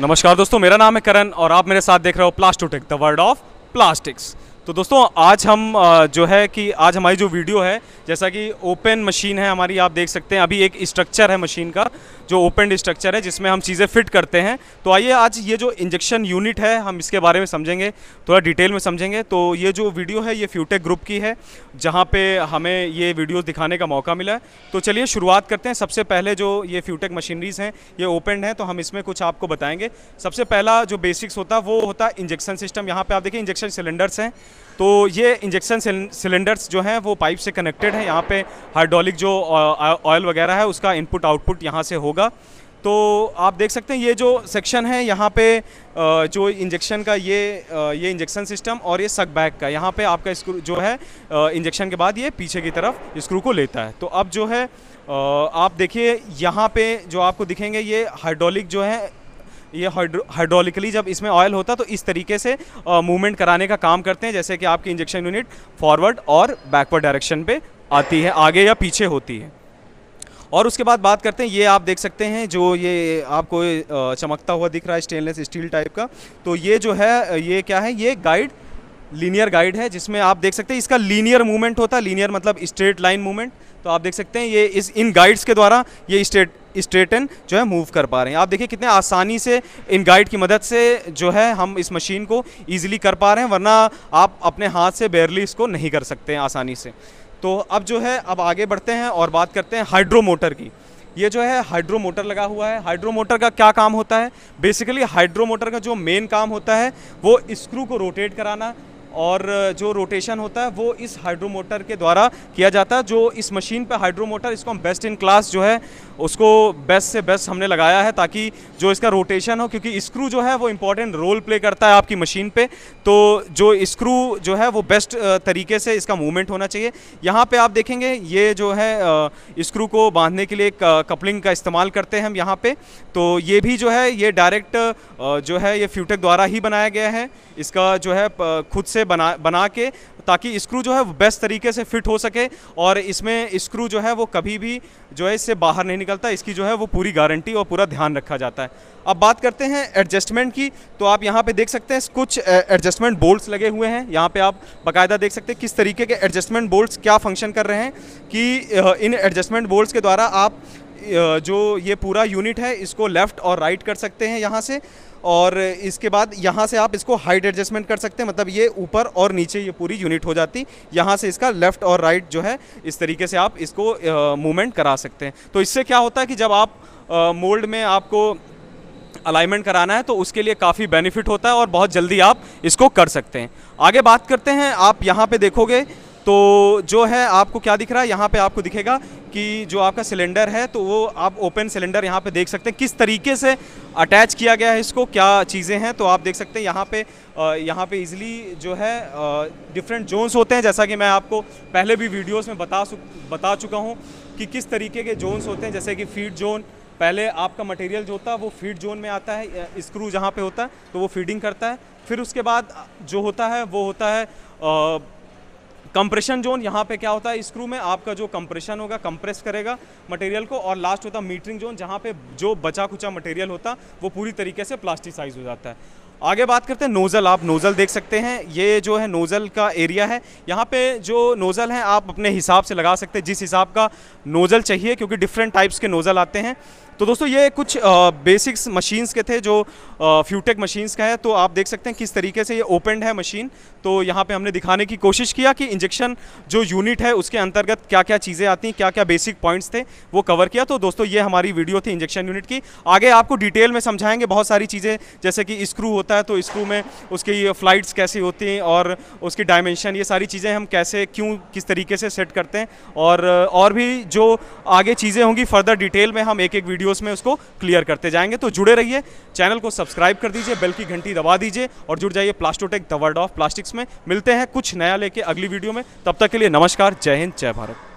नमस्कार दोस्तों मेरा नाम है करण और आप मेरे साथ देख रहे हो Plastotech the world of plastics तो दोस्तों आज हम जो है कि आज हमारी जो वीडियो है जैसा कि ओपन मशीन है हमारी आप देख सकते हैं अभी एक स्ट्रक्चर है मशीन का जो ओपन स्ट्रक्चर है जिसमें हम चीज़ें फिट करते हैं तो आइए आज ये जो इंजेक्शन यूनिट है हम इसके बारे में समझेंगे थोड़ा डिटेल में समझेंगे तो ये जो वीडियो है ये फ्यूटेक ग्रुप की है जहाँ पे हमें ये वीडियो दिखाने का मौका मिला है तो चलिए शुरुआत करते हैं सबसे पहले जो ये फ्यूटेक मशीनरीज़ हैं ये ओपन हैं तो हम इसमें कुछ आपको बताएँगे सबसे पहला जो बेसिक्स होता है वो होता है इंजेक्शन सिस्टम यहाँ पर आप देखिए इंजेक्शन सिलेंडर्स हैं तो ये इंजेक्शन सिलेंडर्स जो हैं वो पाइप से कनेक्टेड हैं यहाँ पे हाइड्रोलिक जो ऑयल uh, uh, वगैरह है उसका इनपुट आउटपुट यहाँ से होगा तो आप देख सकते हैं ये जो सेक्शन है यहाँ पे uh, जो इंजेक्शन का ये ये इंजेक्शन सिस्टम और ये सक बैग का यहाँ पे आपका स्क्रू जो है इंजेक्शन के बाद ये पीछे की तरफ स्क्रू को लेता है तो अब जो है आप देखिए यहाँ पे जो आपको दिखेंगे ये हाइड्रोलिक जो है ये हाइड्रोलिकली जब इसमें ऑयल होता तो इस तरीके से मूवमेंट कराने का काम करते हैं जैसे कि आपकी इंजेक्शन यूनिट फॉरवर्ड और बैकवर्ड डायरेक्शन पे आती है आगे या पीछे होती है और उसके बाद बात करते हैं ये आप देख सकते हैं जो ये आपको चमकता हुआ दिख रहा है स्टेनलेस स्टील टाइप का तो ये जो है ये क्या है ये गाइड लीनियर गाइड है जिसमें आप देख सकते हैं इसका लीनियर मूवमेंट होता है लीनियर मतलब स्ट्रेट लाइन मूवमेंट तो आप देख सकते हैं ये इस इन गाइड्स के द्वारा ये स्ट्रेट स्ट्रेटन जो है मूव कर पा रहे हैं आप देखिए कितने आसानी से इन गाइड की मदद से जो है हम इस मशीन को ईजिली कर पा रहे हैं वरना आप अपने हाथ से बेरली इसको नहीं कर सकते हैं आसानी से तो अब जो है अब आगे बढ़ते हैं और बात करते हैं हाइड्रो मोटर की ये जो है हाइड्रो मोटर लगा हुआ है हाइड्रो मोटर का क्या काम होता है बेसिकली हाइड्रो मोटर का जो मेन काम होता है वो स्क्रू को रोटेट कराना और जो रोटेशन होता है वो इस हाइड्रो मोटर के द्वारा किया जाता है जो इस मशीन पे हाइड्रो मोटर इसको हम बेस्ट इन क्लास जो है उसको बेस्ट से बेस्ट हमने लगाया है ताकि जो इसका रोटेशन हो क्योंकि स्क्रू जो है वो इम्पॉर्टेंट रोल प्ले करता है आपकी मशीन पे तो जो स्क्रू जो है वो बेस्ट तरीके से इसका मूवमेंट होना चाहिए यहाँ पर आप देखेंगे ये जो है इस्क्रू को बांधने के लिए कपलिंग का इस्तेमाल करते हैं हम यहाँ पर तो ये भी जो है ये डायरेक्ट जो है ये फ्यूटेक द्वारा ही बनाया गया है इसका जो है खुद से बना बना के ताकि स्क्रू जो है वो बेस्ट तरीके से फिट हो सके और इसमें स्क्रू जो है वो कभी भी जो है इससे बाहर नहीं निकलता इसकी जो है वो पूरी गारंटी और पूरा ध्यान रखा जाता है अब बात करते हैं एडजस्टमेंट की तो आप यहाँ पे देख सकते हैं कुछ एडजस्टमेंट बोल्ट्स लगे हुए हैं यहाँ पे आप बाकायदा देख सकते हैं किस तरीके के एडजस्टमेंट बोल्ट्स क्या फंक्शन कर रहे हैं कि इन एडजस्टमेंट बोल्ट्स के द्वारा आप जो ये पूरा यूनिट है इसको लेफ़्ट और राइट कर सकते हैं यहाँ से और इसके बाद यहाँ से आप इसको हाइट एडजस्टमेंट कर सकते हैं मतलब ये ऊपर और नीचे ये पूरी यूनिट हो जाती यहाँ से इसका लेफ़्ट और राइट जो है इस तरीके से आप इसको मूवमेंट करा सकते हैं तो इससे क्या होता है कि जब आप मोल्ड में आपको अलाइनमेंट कराना है तो उसके लिए काफ़ी बेनिफिट होता है और बहुत जल्दी आप इसको कर सकते हैं आगे बात करते हैं आप यहाँ पे देखोगे तो जो है आपको क्या दिख रहा है यहाँ पे आपको दिखेगा कि जो आपका सिलेंडर है तो वो आप ओपन सिलेंडर यहाँ पे देख सकते हैं किस तरीके से अटैच किया गया है इसको क्या चीज़ें हैं तो आप देख सकते हैं यहाँ पे यहाँ पे इजीली जो है डिफरेंट जोन्स होते हैं जैसा कि मैं आपको पहले भी वीडियोस में बता बता चुका हूँ कि किस तरीके के जोन्स होते हैं जैसे कि फीड जोन पहले आपका मटेरियल जो होता है वो फीड जोन में आता है स्क्रू जहाँ पर होता है तो वो फीडिंग करता है फिर उसके बाद जो होता है वो होता है कंप्रेशन जोन यहाँ पे क्या होता है स्क्रू में आपका जो कंप्रेशन होगा कंप्रेस करेगा मटेरियल को और लास्ट होता है मीटरिंग जोन जहाँ पे जो बचा कुचा मटेरियल होता वो पूरी तरीके से प्लास्टिसाइज हो जाता है आगे बात करते हैं नोज़ल आप नोज़ल देख सकते हैं ये जो है नोज़ल का एरिया है यहाँ पे जो नोज़ल हैं आप अपने हिसाब से लगा सकते हैं जिस हिसाब का नोज़ल चाहिए क्योंकि डिफरेंट टाइप्स के नोज़ल आते हैं तो दोस्तों ये कुछ आ, बेसिक्स मशीन्स के थे जो फ्यूटेक मशीन्स का है तो आप देख सकते हैं किस तरीके से ये ओपनड है मशीन तो यहाँ पर हमने दिखाने की कोशिश किया कि इंजेक्शन जो यूनिट है उसके अंतर्गत क्या क्या चीज़ें आती हैं क्या क्या बेसिक पॉइंट्स थे वो कवर किया तो दोस्तों ये हमारी वीडियो थी इंजेक्शन यूनिट की आगे आपको डिटेल में समझाएंगे बहुत सारी चीज़ें जैसे कि स्क्रू होता है तो स्क्रू में उसकी फ्लाइट्स कैसी होती हैं और उसकी डायमेंशन ये सारी चीज़ें हम कैसे क्यों किस तरीके से सेट करते हैं और और भी जो आगे चीज़ें होंगी फर्दर डिटेल में हम एक एक वीडियोस में उसको क्लियर करते जाएंगे तो जुड़े रहिए चैनल को सब्सक्राइब कर दीजिए बेल की घंटी दबा दीजिए और जुड़ जाइए Plastotech the world of plastics में मिलते हैं कुछ नया लेके अगली वीडियो में तब तक के लिए नमस्कार जय हिंद जय भारत